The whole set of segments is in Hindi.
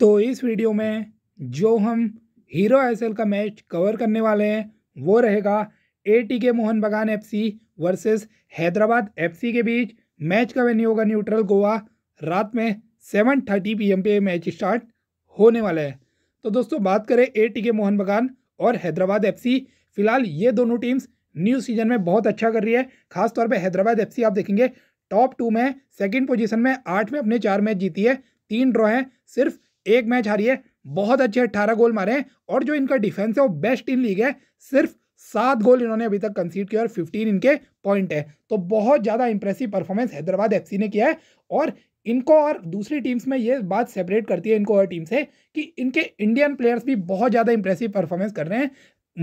तो इस वीडियो में जो हम हीरो एसएल का मैच कवर करने वाले हैं वो रहेगा ए टी के मोहन बगान एफसी वर्सेस हैदराबाद एफसी के बीच मैच का वेन्यू होगा न्यूट्रल गोवा रात में सेवन थर्टी पी पे मैच स्टार्ट होने वाला है तो दोस्तों बात करें ए टी के मोहन बगान और हैदराबाद एफसी फिलहाल ये दोनों टीम्स न्यू सीजन में बहुत अच्छा कर रही है खासतौर पर हैदराबाद सी आप देखेंगे टॉप टू में सेकेंड पोजीशन में आठ में अपने चार मैच जीती है तीन ड्रॉ हैं सिर्फ एक मैच हारी है बहुत अच्छे अट्ठारह गोल मारे हैं और जो इनका डिफेंस है वो बेस्ट इन लीग है सिर्फ सात गोल इन्होंने अभी तक कंसीड किया और फिफ्टीन इनके पॉइंट है तो बहुत ज़्यादा इंप्रेसिव परफॉर्मेंस हैदराबाद एफ ने किया है और इनको और दूसरी टीम्स में ये बात सेपरेट करती है इनको और टीम से कि इनके इंडियन प्लेयर्स भी बहुत ज़्यादा इंप्रेसिव परफॉर्मेंस कर रहे हैं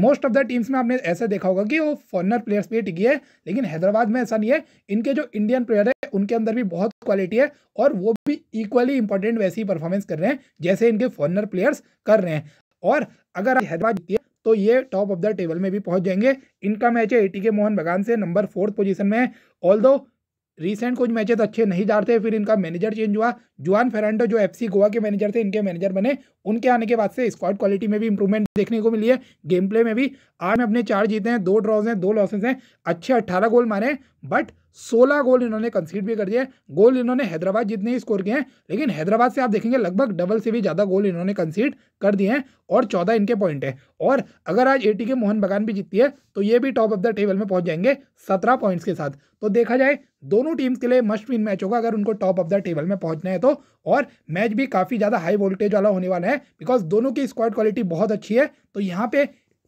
मोस्ट ऑफ द टीम्स में आपने ऐसे देखा होगा कि वो फॉरनर प्लेयर्स भी टिकी है लेकिन हैदराबाद में ऐसा नहीं है इनके जो इंडियन प्लेयर है उनके अंदर भी बहुत क्वालिटी है और वो भी इक्वली इंपॉर्टेंट वैसी परफॉर्मेंस कर रहे हैं जैसे इनके फॉरनर प्लेयर्स कर रहे हैं और अगर हैदराबाद जीती है तो ये टॉप ऑफ द टेबल में भी पहुंच जाएंगे इनका मैच है एटी के मोहन बगान से नंबर फोर्थ पोजीशन में ऑल दो रिसेंट कुछ मैचेस अच्छे नहीं जा रहे फिर इनका मैनेजर चेंज हुआ जुआन फेरांडो जो एफसी गोवा के मैनेजर थे इनके मैनेजर बने उनके आने के बाद से स्क्वाड क्वालिटी में भी इंप्रूवमेंट देखने को मिली है गेम प्ले में भी आठ में अपने चार जीते हैं दो ड्रॉज हैं दो लॉसेज हैं अच्छे अट्ठारह गोल मारे बट सोलह गोल इन्होंने कंसीड भी कर दिए गोल इन्होंने हैदराबाद जितने ही स्कोर किए हैं लेकिन हैदराबाद से आप देखेंगे लगभग डबल से भी ज़्यादा गोल इन्होंने कंसीड कर दिए हैं और चौदह इनके पॉइंट है और अगर आज एटी के मोहन बगान भी जीतती है तो ये भी टॉप ऑफ द टेबल में पहुंच जाएंगे सत्रह पॉइंट्स के साथ तो देखा जाए दोनों टीम्स के लिए मस्ट विन मैच होगा अगर उनको टॉप ऑफ द टेबल में पहुंचना है तो और मैच भी काफ़ी ज़्यादा हाई वोल्टेज वाला होने वाला है बिकॉज दोनों की स्क्वाड क्वालिटी बहुत अच्छी है तो यहाँ पर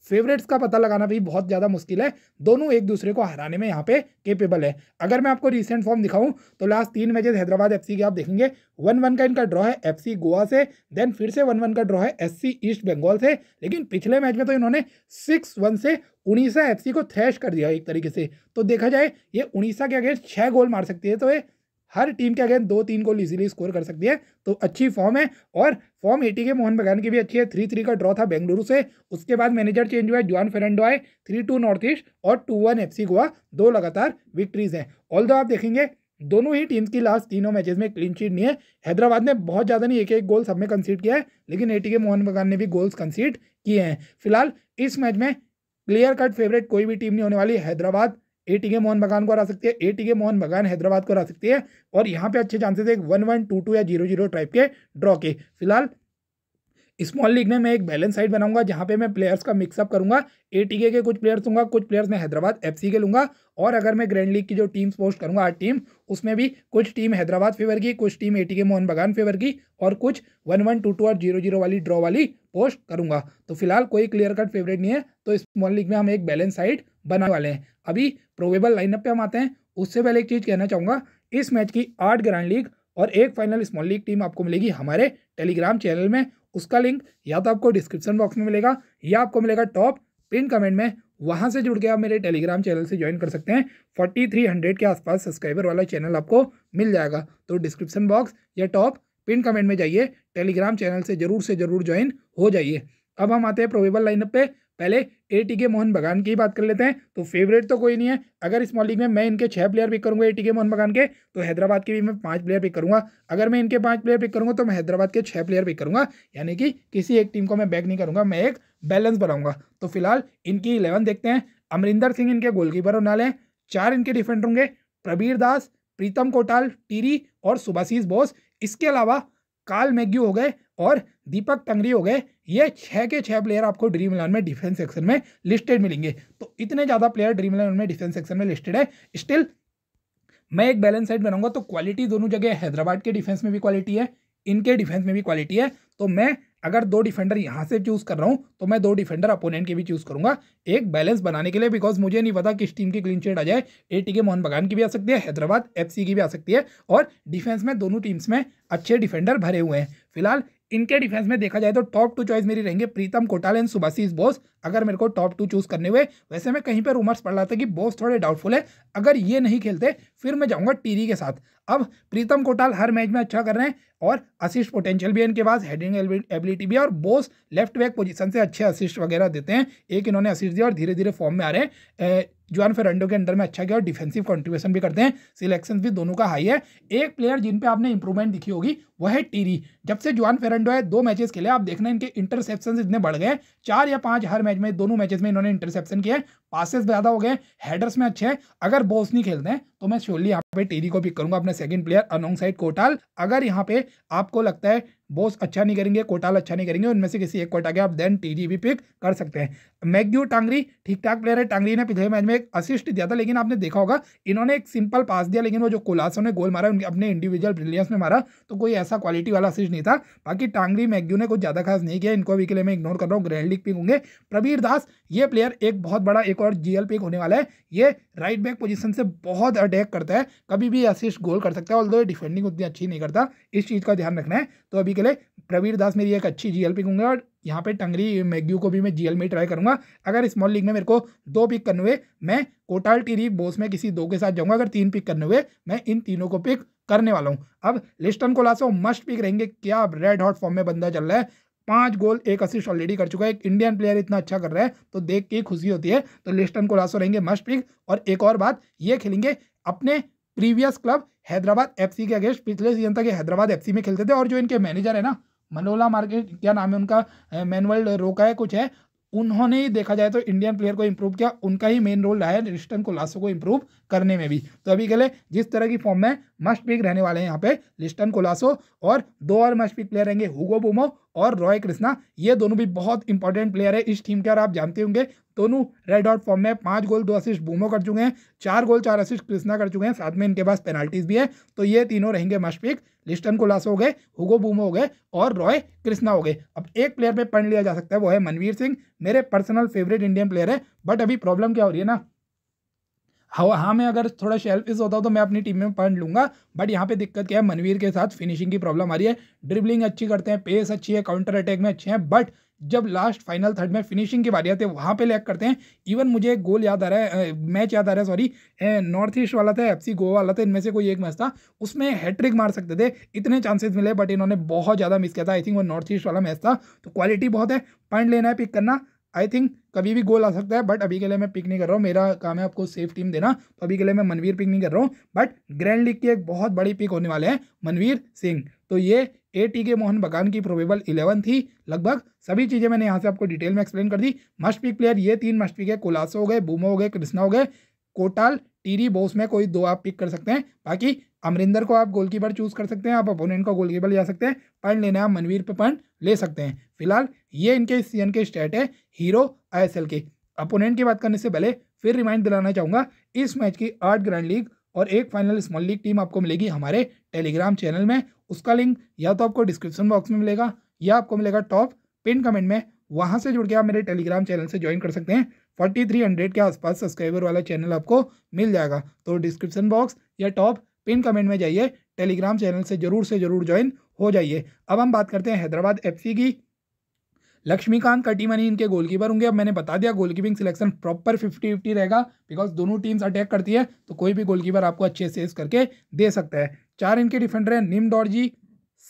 फेवरेट्स का पता लगाना भी बहुत ज़्यादा मुश्किल है दोनों एक दूसरे को हराने में यहाँ पे केपेबल है अगर मैं आपको रिसेंट फॉर्म दिखाऊं तो लास्ट तीन मैचेस हैदराबाद एफसी के आप देखेंगे वन वन का इनका ड्रॉ है एफसी गोवा से देन फिर से वन वन का ड्रॉ है एससी ईस्ट बंगाल से लेकिन पिछले मैच में तो इन्होंने सिक्स वन से उड़ीसा एफ को थ्रैश कर दिया एक तरीके से तो देखा जाए ये उड़ीसा के अगेंस्ट छः गोल मार सकती है तो ये हर टीम के अगेंस्ट दो तीन गोल इजीली स्कोर कर सकती है तो अच्छी फॉर्म है और फॉर्म एटी के मोहन बगान की भी अच्छी है थ्री थ्री का ड्रॉ था बेंगलुरु से उसके बाद मैनेजर चेंज हुआ है जुआन फेरेंडो आए थ्री टू नॉर्थ ईस्ट और टू वन एफ गोवा दो लगातार विक्ट्रीज हैं ऑल आप देखेंगे दोनों ही टीम्स की लास्ट तीनों मैचेस में क्लीन शीट नहीं है हैदराबाद ने बहुत ज़्यादा नहीं एक एक गोल सब में कंसीड किया है लेकिन एटी के मोहन बगान ने भी गोल्स कंसीड किए हैं फिलहाल इस मैच में क्लियर कट फेवरेट कोई भी टीम नहीं होने वाली हैदराबाद ए टी के मोहन बगान को हरा सकती है ए टी के मोहन बगान हैदराबाद को हरा सकती है और यहाँ पे अच्छे चांसेस है वन वन टू टू या जीरो जीरो टाइप के ड्रॉ के फिलहाल स्मॉल लीग में मैं एक बैलेंस साइड बनाऊंगा जहाँ पे मैं प्लेयर्स का मिक्सअप करूंगा ए टी के कुछ प्लेयर्स लूँगा कुछ प्लेयर्स मैं हैदराबाद एफ के लूंगा और अगर मैं ग्रैंड लीग की जो टीम्स पोस्ट करूंगा आठ टीम उसमें भी कुछ टीम हैदराबाद फेवर की कुछ टीम ए टी के मोहन बगान फेवर की और कुछ वन वन टू टू और जीरो जीरो वाली ड्रॉ वाली पोस्ट करूँगा तो फिलहाल कोई क्लियर कट फेवरेट नहीं है तो इस मॉल लीग में हम एक बैलेंस साइड बनाने वाले हैं अभी प्रोवेबल लाइनअप पे हम आते हैं उससे पहले एक चीज़ कहना चाहूँगा इस मैच की आठ ग्रैंड लीग और एक फाइनल स्मॉल लीग टीम आपको मिलेगी हमारे टेलीग्राम चैनल में उसका लिंक या तो आपको डिस्क्रिप्शन बॉक्स में मिलेगा या आपको मिलेगा टॉप पिन कमेंट में वहाँ से जुड़ के आप मेरे टेलीग्राम चैनल से ज्वाइन कर सकते हैं फोर्टी थ्री हंड्रेड के आसपास सब्सक्राइबर वाला चैनल आपको मिल जाएगा तो डिस्क्रिप्शन बॉक्स या टॉप पिन कमेंट में जाइए टेलीग्राम चैनल से जरूर से जरूर ज्वाइन हो जाइए अब हम आते हैं प्रोबेबल लाइनअप पे पहले ए टी के मोहन बगान की बात कर लेते हैं तो फेवरेट तो कोई नहीं है अगर इस लीग में मैं इनके छह प्लेयर पिक करूंगा ए टी के मोहन बगान के तो हैदराबाद के भी मैं पांच प्लेयर पिक करूंगा अगर मैं इनके पांच प्लेयर पिक करूंगा तो मैं हैदराबाद के छह प्लेयर पिक करूंगा यानी कि किसी एक टीम को मैं बैक नहीं करूंगा मैं एक बैलेंस बनाऊंगा तो फिलहाल इनकी इलेवन देखते हैं अमरिंदर सिंह इनके गोलकीपर होना लें चार इनके डिफेंडर होंगे प्रबीर दास प्रीतम कोटाल टीरी और सुभाशीष बोस इसके अलावा काल मैग्यू हो गए और दीपक तंगरी हो गए ये छः के छः प्लेयर आपको ड्रीम इलेवन में डिफेंस सेक्शन में लिस्टेड मिलेंगे तो इतने ज़्यादा प्लेयर ड्रीम इलेवन में डिफेंस सेक्शन में लिस्टेड है स्टिल मैं एक बैलेंस साइड बनाऊंगा तो क्वालिटी दोनों जगह हैदराबाद के डिफेंस में भी क्वालिटी है इनके डिफेंस में भी क्वालिटी है तो मैं अगर दो डिफेंडर यहाँ से चूज़ कर रहा हूँ तो मैं दो डिफेंडर अपोनेंट के भी चूज़ करूँगा एक बैलेंस बनाने के लिए बिकॉज मुझे नहीं पता किस टीम की क्लीन चेट आ जाए ए टी के मोहन बगान की भी आ सकती है हैदराबाद एफ की भी आ सकती है और डिफेंस में दोनों टीम्स में अच्छे डिफेंडर भरे हुए हैं फिलहाल इनके डिफेंस में देखा जाए तो टॉप टू चॉइस मेरी रहेंगे प्रीतम कोटाल एंड सुभाषीष बोस अगर मेरे को टॉप टू चूज करने हुए वैसे मैं कहीं पर रूमर्स पढ़ रहा था कि बोस थोड़े डाउटफुल है अगर ये नहीं खेलते फिर मैं जाऊंगा टीरी के साथ अब प्रीतम कोटाल हर मैच में अच्छा कर रहे हैं और असिस्ट पोटेंशियल भी है इनके पास हेडिंग एबिलिटी भी है और बोस लेफ्ट बैक पोजीशन से अच्छे असिस्ट वगैरह देते हैं एक इन्होंने असिस्ट दिया और धीरे धीरे फॉर्म में आ रहे हैं जुआन फेरेंडो के अंडर में अच्छा किया और डिफेंसिव कॉन्ट्रीब्यूशन भी करते हैं सिलेक्शन भी दोनों का हाई है एक प्लेयर जिन पे आपने इंप्रूवमेंट दिखी होगी वह टीरी जब से जुआन फेरेंडो है दो मैचेस खेले आप देखना इनके इंटरसेप्शन इतने बढ़ गए चार या पांच हर मैच में दोनों मैचेस में इन्होंने इंटरसेप्शन किया पासेस ज़्यादा हो गए हेडर्स में अच्छे हैं अगर बोस नहीं खेलते हैं तो मैं श्योरली यहाँ पे टीरी को पिक करूंगा अपने second player alongside Kotal अगर यहाँ पे आपको लगता है बोस अच्छा नहीं करेंगे कोटाल अच्छा नहीं करेंगे उनमें से किसी एक कोटा के आप देन टीरी भी पिक कर सकते हैं मैग्यू टांगरी ठीक ठाक प्लेयर है टांगरी ने पिछले मैच में एक असिस्ट दिया था लेकिन आपने देखा होगा इन्होंने एक सिंपल पास दिया लेकिन वो जो कोलासो ने गोल मारा उनके अपने इंडिविजुअल ब्रिलियंस में मारा तो कोई ऐसा ऐसा क्वालिटी वाला सीज नहीं था बाकी टांगरी मैग्यू ने कुछ ज़्यादा खास नहीं किया इनको अभी के लिए मैं इग्नोर कर रहा हूँ ग्रैंड लीग पिक होंगे प्रवीर दास ये प्लेयर एक बहुत बड़ा एक और जीएल पिक होने वाला है ये राइट बैक पोजिशन से बहुत अटैक करता है कभी भी असिस्ट गोल कर सकता है ऑल ये डिफेंडिंग उतनी अच्छी नहीं करता इस चीज़ का ध्यान रखना है तो अभी के लिए प्रवीर दास मेरी एक अच्छी जीएल पिक होंगे और यहाँ पे टंगरी मैग्यू को भी मैं जीएल में ट्राई करूंगा अगर स्मॉल लीग में मेरे को दो पिक करने हुए मैं कोटाल टीरी बोस में किसी दो के साथ जाऊँगा अगर तीन पिक करने हुए मैं इन तीनों को पिक करने वाला हूँ अब लिस्टन कोलासो मस्ट पिक रहेंगे क्या रेड हॉट फॉर्म में बंदा चल रहा है पांच गोल एक असिस्ट ऑलरेडी कर चुका है एक इंडियन प्लेयर इतना अच्छा कर रहा है तो देख के खुशी होती है तो लिस्टन कोलासो रहेंगे मस्ट पिक और एक और बात ये खेलेंगे अपने प्रीवियस क्लब हैदराबाद एफसी के अगेंस्ट पिछले सीजन तक हैदराबाद एफसी में खेलते थे और जो इनके मैनेजर है ना मनोला मार्केट क्या नाम है उनका मैनुअल रोका है कुछ है उन्होंने ही देखा जाए तो इंडियन प्लेयर को इम्प्रूव किया उनका ही मेन रोल रहा है लिस्टन को लासो को इम्प्रूव करने में भी तो अभी के लिए जिस तरह की फॉर्म में मस्ट पिक रहने वाले हैं यहाँ पे लिस्टन कोलासो और दो और मस्ट पिक प्लेयर रहेंगे हुगो बुमो और रॉय कृष्णा ये दोनों भी बहुत इंपॉर्टेंट प्लेयर है इस टीम के और आप जानते होंगे दोनों रेड डॉट फॉर्म में पांच गोल दो असिस्ट बूमो कर चुके हैं चार गोल चार असिस्ट कृष्णा कर चुके हैं साथ में इनके पास पेनाल्टीज भी है तो ये तीनों रहेंगे मशपिक लिस्टन कोलास हो गए हुगो बूमो हो गए और रॉय कृष्णा हो गए अब एक प्लेयर पर पढ़ लिया जा सकता है वो है मनवीर सिंह मेरे पर्सनल फेवरेट इंडियन प्लेयर है बट अभी प्रॉब्लम क्या हो रही है ना हाँ हाँ मैं अगर थोड़ा शेल्फिश होता तो मैं अपनी टीम में पढ़ लूंगा बट यहाँ पे दिक्कत क्या है मनवीर के साथ फिनिशिंग की प्रॉब्लम आ रही है ड्रिबलिंग अच्छी करते हैं पेस अच्छी है काउंटर अटैक में अच्छे हैं बट जब लास्ट फाइनल थर्ड में फिनिशिंग की बारी आती है वहाँ पे लैक करते हैं इवन मुझे एक गोल याद आ रहा है मैच याद आ रहा है सॉरी नॉर्थ ईस्ट वाला था एफसी गोवा वाला था इनमें से कोई एक मैच था उसमें हैट्रिक मार सकते थे इतने चांसेस मिले बट इन्होंने बहुत ज़्यादा मिस किया था आई थिंक वो नॉर्थ ईस्ट वाला मैच था तो क्वालिटी बहुत है पॉइंट लेना है पिक करना आई थिंक कभी भी गोल आ सकता है बट अभी के लिए मैं पिक नहीं कर रहा हूँ मेरा काम है आपको सेफ टीम देना तो अभी के लिए मैं मनवीर पिक नहीं कर रहा हूँ बट ग्रैंड लीग की एक बहुत बड़ी पिक होने वाले हैं मनवीर सिंह तो ये ए टी के मोहन बगान की प्रोबेबल इलेवन थी लगभग सभी चीज़ें मैंने यहाँ से आपको डिटेल में एक्सप्लेन कर दी मस्ट पिक प्लेयर ये तीन मस्ट पिक है कोलासो हो गए बूमो हो गए कृष्णा हो गए कोटाल टीरी बोस में कोई दो आप पिक कर सकते हैं बाकी अमरिंदर को आप गोलकीपर चूज कर सकते हैं आप अपोनेंट को गोलकीपर ले सकते हैं पॉइंट लेना आप मनवीर पर पॉइंट ले सकते हैं फिलहाल ये इनके सीएन के स्टेट है हीरो आईएसएल के अपोनेंट की बात करने से पहले फिर रिमाइंड दिलाना चाहूँगा इस मैच की आठ ग्रैंड लीग और एक फाइनल स्मॉल लीग टीम आपको मिलेगी हमारे टेलीग्राम चैनल में उसका लिंक या तो आपको डिस्क्रिप्शन बॉक्स में मिलेगा या आपको मिलेगा टॉप पिन कमेंट में वहाँ से जुड़ के आप मेरे टेलीग्राम चैनल से ज्वाइन कर सकते हैं फोर्टी थ्री हंड्रेड के आसपास सब्सक्राइबर वाला चैनल आपको मिल जाएगा तो डिस्क्रिप्शन बॉक्स या टॉप पिन कमेंट में जाइए टेलीग्राम चैनल से ज़रूर से ज़रूर ज्वाइन हो जाइए अब हम बात करते हैं हैदराबाद एफ की लक्ष्मीकांत कटीमनी इनके गोलकीपर होंगे अब मैंने बता दिया goalkeeping selection proper fifty fifty रहेगा बिकॉज दोनों टीम्स अटैक करती है तो कोई भी गोलकीपर आपको अच्छे से इस करके दे सकता है चार इनके डिफेंडर हैं निम डॉर्जी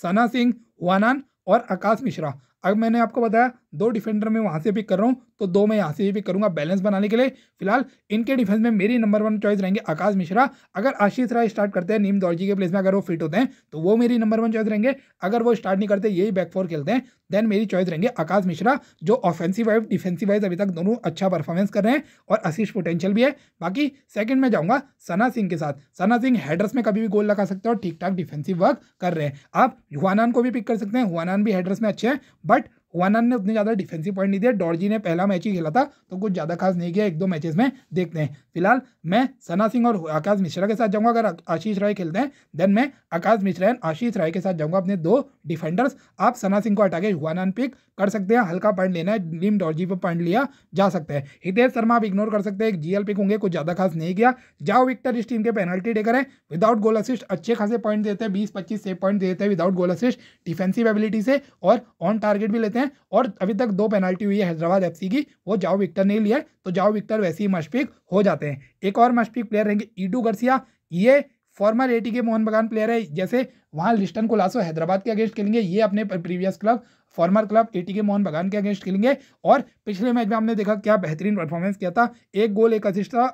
सना सिंह वानान और आकाश मिश्रा अब मैंने आपको बताया दो डिफेंडर में वहाँ से पिक कर रहा हूँ तो दो मैं यहाँ से भी पिक करूँगा बैलेंस बनाने के लिए फिलहाल इनके डिफेंस में मेरी नंबर वन चॉइस रहेंगे आकाश मिश्रा अगर आशीष राय स्टार्ट करते हैं नीम दौड़जी के प्लेस में अगर वो फिट होते हैं तो वो मेरी नंबर वन चॉइस रहेंगे अगर वो स्टार्ट नहीं करते यही बैक फोर खेलते हैं देन मेरी चॉइस रहेंगे आकाश मिश्रा जो ऑफेंसिव वाइज डिफेंसिव वाइज अभी तक दोनों अच्छा परफॉर्मेंस कर रहे हैं और आशीष पोटेंशियल भी है बाकी सेकंड में जाऊँगा सना सिंह के साथ सना सिंह हेडर्स में कभी भी गोल लगा सकते हैं और ठीक ठाक डिफेंसिव वर्क कर रहे हैं आप हुआनान को भी पिक कर सकते हैं हुआनान भी हेडर्स में अच्छे हैं बट वानन ने उतने ज़्यादा डिफेंसिव पॉइंट नहीं दिया डॉर्जी ने पहला मैच ही खेला था तो कुछ ज़्यादा खास नहीं किया एक दो मैचेस में देखते हैं फिलहाल मैं सना सिंह और आकाश मिश्रा के साथ जाऊँगा अगर आशीष राय खेलते हैं देन मैं आकाश मिश्रा एंड आशीष राय के साथ जाऊंगा अपने दो डिफेंडर्स आप सना सिंह को हटा के वानन पिक कर सकते हैं हल्का पॉइंट लेना है लीम डॉर्जी पर पॉइंट लिया जा सकता है हितेश शर्मा आप इग्नोर कर सकते हैं जी एल पिक होंगे कुछ ज़्यादा खास नहीं किया जाओ विक्टर इस टीम के पेनल्टी टेकर है विदाउट गोल असिस्ट अच्छे खासे पॉइंट देते हैं बीस पच्चीस से पॉइंट देते हैं without goal assist defensive ability से और ऑन टारगेट भी लेते हैं सकते हैं और अभी तक दो पेनल्टी हुई है हैदराबाद एफ की वो जाओ विक्टर नहीं लिया तो जाओ विक्टर वैसे ही मशफिक हो जाते हैं एक और मशफिक प्लेयर रहेंगे ईडू गर्सिया ये फॉर्मर एटी के मोहन बगान प्लेयर है जैसे वहाँ लिस्टन कोलासो हैदराबाद के अगेंस्ट खेलेंगे ये अपने previous club former club AT K Mohun बगान के अगेंस्ट खेलेंगे और पिछले मैच में हमने देखा क्या बेहतरीन परफॉर्मेंस किया था एक गोल एक असिस्ट था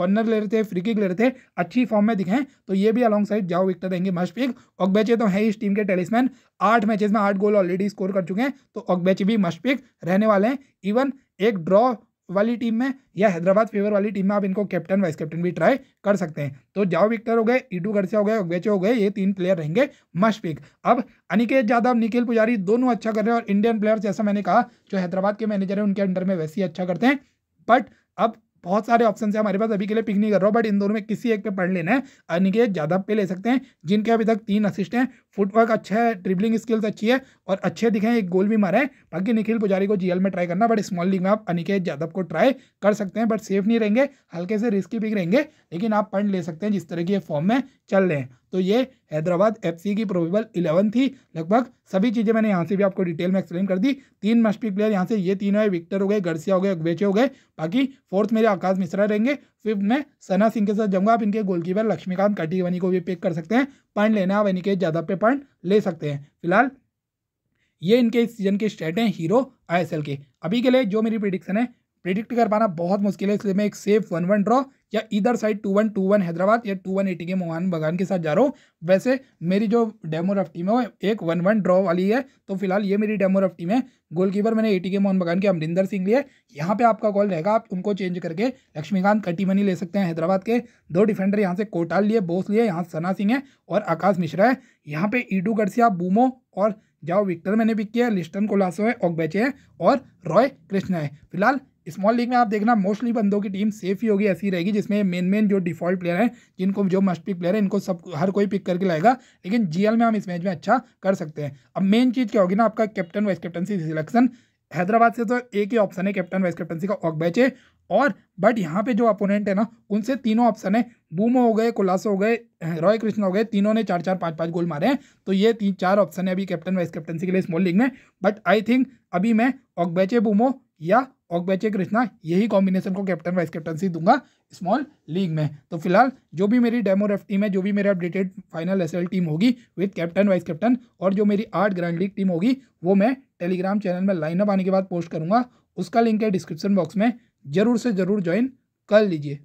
कॉर्नर ले रहे थे फ्री किक ले रहे थे अच्छी फॉर्म में दिखें तो ये भी अलॉन्ग साइड जाओ विक्टर रहेंगे मस्ट पिक ऑकबैचे तो है इस टीम के टेलिसमैन आठ मैचेस में आठ गोल ऑलरेडी स्कोर कर चुके हैं तो ऑकबैचे भी मस्ट पिक रहने वाले हैं इवन एक ड्रॉ वाली टीम में या हैदराबाद फेवर वाली टीम में आप इनको कैप्टन वाइस कैप्टन भी ट्राई कर सकते हैं तो जाओ विक्टर हो गए ईटू गर्सिया हो गए ओगवेचे हो गए ये तीन प्लेयर रहेंगे मस्ट पिक अब अनिकेत यादव निखिल पुजारी दोनों अच्छा कर रहे हैं और इंडियन प्लेयर्स जैसा मैंने कहा जो हैदराबाद के मैनेजर हैं उनके अंडर में वैसे ही अच्छा करते हैं बट अब बहुत सारे ऑप्शन है हमारे पास अभी के लिए पिक नहीं कर रहा हूँ बट इन दोनों में किसी एक पे पढ़ लेना है अनिकेत यादव पे ले सकते हैं जिनके अभी तक तीन असिस्ट हैं फुटवर्क अच्छा है ट्रिबलिंग स्किल्स अच्छी है और अच्छे दिखे एक गोल भी मारा है बाकी निखिल पुजारी को जीएल में ट्राई करना बट स्मॉल लीग में आप अनिकेत यादव को ट्राई कर सकते हैं बट सेफ नहीं रहेंगे हल्के से रिस्की पिक रहेंगे लेकिन आप पॉइंट ले सकते हैं जिस तरह की फॉर्म में चल रहे हैं तो ये हैदराबाद एफसी की प्रोबेबल इलेवन थी लगभग सभी चीज़ें मैंने यहाँ से भी आपको डिटेल में एक्सप्लेन कर दी तीन मस्टी प्लेयर यहाँ से ये तीन है विक्टर हो गए गर्सिया हो गए अगवेचे हो गए बाकी फोर्थ मेरे आकाश मिश्रा रहेंगे फिफ्थ में सना सिंह के साथ जाऊंगा आप इनके गोलकीपर लक्ष्मीकांत कटिवनी को भी पिक कर सकते हैं पॉइंट लेना आप इनके ज़्यादा पे पॉइंट ले सकते हैं फिलहाल ये इनके इस सीजन के स्टेट हैं हीरो आईएसएल के अभी के लिए जो मेरी प्रिडिक्शन है प्रिडिक्ट कर पाना बहुत मुश्किल है इसलिए मैं एक सेफ वन वन ड्रॉ या इधर side two one two one Hyderabad या two one eighty K Mohun बगान के साथ जा रहा हूँ वैसे मेरी जो डेमो रफ टीम है वो एक वन वन ड्रॉ वाली है तो फिलहाल ये मेरी डेमो रफ टीम है गोलकीपर मैंने एटी के मोहन बगान के अमरिंदर सिंह लिए यहाँ पे आपका कॉल रहेगा आप उनको चेंज करके लक्ष्मीकांत कटीमनी ले सकते हैं हैदराबाद के दो डिफेंडर यहाँ से कोटाल लिए बोस लिए यहाँ सना सिंह है और आकाश मिश्रा है यहाँ पे ईडू गडसिया बूमो और जाओ विक्टर मैंने पिक किया लिस्टन कोलासो है ओकबेचे है और रॉय कृष्णा है फिलहाल स्मॉल लीग में आप देखना मोस्टली बंदों की टीम सेफ ही होगी ऐसी रहेगी जिसमें मेन मेन जो डिफॉल्ट प्लेयर हैं जिनको जो मस्ट पिक प्लेयर है इनको सब हर कोई पिक करके लाएगा लेकिन जीएल में हम इस मैच में अच्छा कर सकते हैं अब मेन चीज़ क्या होगी ना आपका captain vice captaincy selection Hyderabad से तो एक ही ऑप्शन है कैप्टन वाइस कैप्टनसी का ऑक बैचे और बट यहाँ पे जो अपोनेंट है ना उनसे तीनों ऑप्शन है बूमो हो गए कोलासो हो गए रॉय कृष्णा हो गए तीनों ने चार चार पाँच पाँच गोल मारे हैं तो ये तीन चार ऑप्शन है अभी कैप्टन वाइस कैप्टनसी के लिए स्मॉल लीग में बट आई थिंक अभी मैं ऑक बैचे बूमो या ऑकबैचे कृष्णा यही कॉम्बिनेशन को कैप्टन वाइस कैप्टनसी दूंगा स्मॉल लीग में तो फिलहाल जो भी मेरी डेमो रेफ टीम है जो भी मेरी अपडेटेड फाइनल एस टीम होगी विद कैप्टन वाइस कैप्टन और जो मेरी आठ ग्रैंड लीग टीम होगी वो मैं टेलीग्राम चैनल में लाइनअप आने के बाद पोस्ट करूँगा उसका लिंक है डिस्क्रिप्शन बॉक्स में ज़रूर से ज़रूर ज्वाइन कर लीजिए